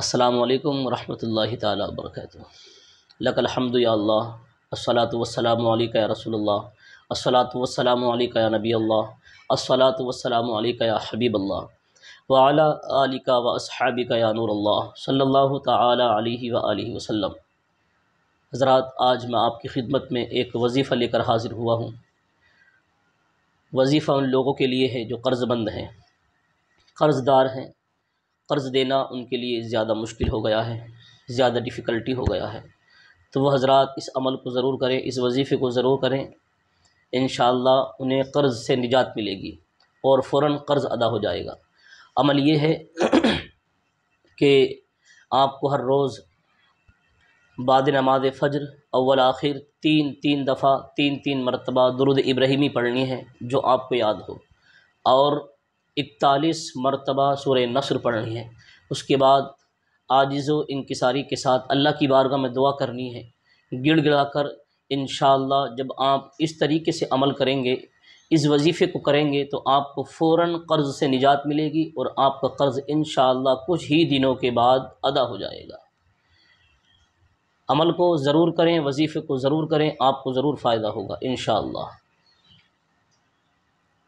السلام علیکم ورحمۃ اللہ تعالیٰ وبرکاتہ یا اللہ السلاۃ وسلام رسول اللہ السلاۃ وسلام نبی اللہ السلاۃ وسلام حبیب اللہ وعلی علی اصحاب یا نور اللہ صلی اللہ تعالیٰ علیہ و علیہ وسلم حضرات آج میں آپ کی خدمت میں ایک وظیفہ لے کر حاضر ہوا ہوں وظیفہ ان لوگوں کے لیے ہے جو قرض مند ہیں قرض دار ہیں قرض دینا ان کے لیے زیادہ مشکل ہو گیا ہے زیادہ ڈیفیکلٹی ہو گیا ہے تو وہ حضرات اس عمل کو ضرور کریں اس وظیفے کو ضرور کریں انشاءاللہ انہیں قرض سے نجات ملے گی اور فوراً قرض ادا ہو جائے گا عمل یہ ہے کہ آپ کو ہر روز بعد نماز فجر اول آخر تین تین دفعہ تین تین مرتبہ درود ابراہیمی پڑھنی ہے جو آپ کو یاد ہو اور اکتالیس مرتبہ سورہ نصر پڑھنی ہے اس کے بعد آجز و انکساری کے ساتھ اللہ کی بارگاہ میں دعا کرنی ہے گڑ گڑا کر انشاءاللہ جب آپ اس طریقے سے عمل کریں گے اس وظیفے کو کریں گے تو آپ کو فوراً قرض سے نجات ملے گی اور آپ کا قرض انشاءاللہ کچھ ہی دنوں کے بعد ادا ہو جائے گا عمل کو ضرور کریں وظیفے کو ضرور کریں آپ کو ضرور فائدہ ہوگا انشاءاللہ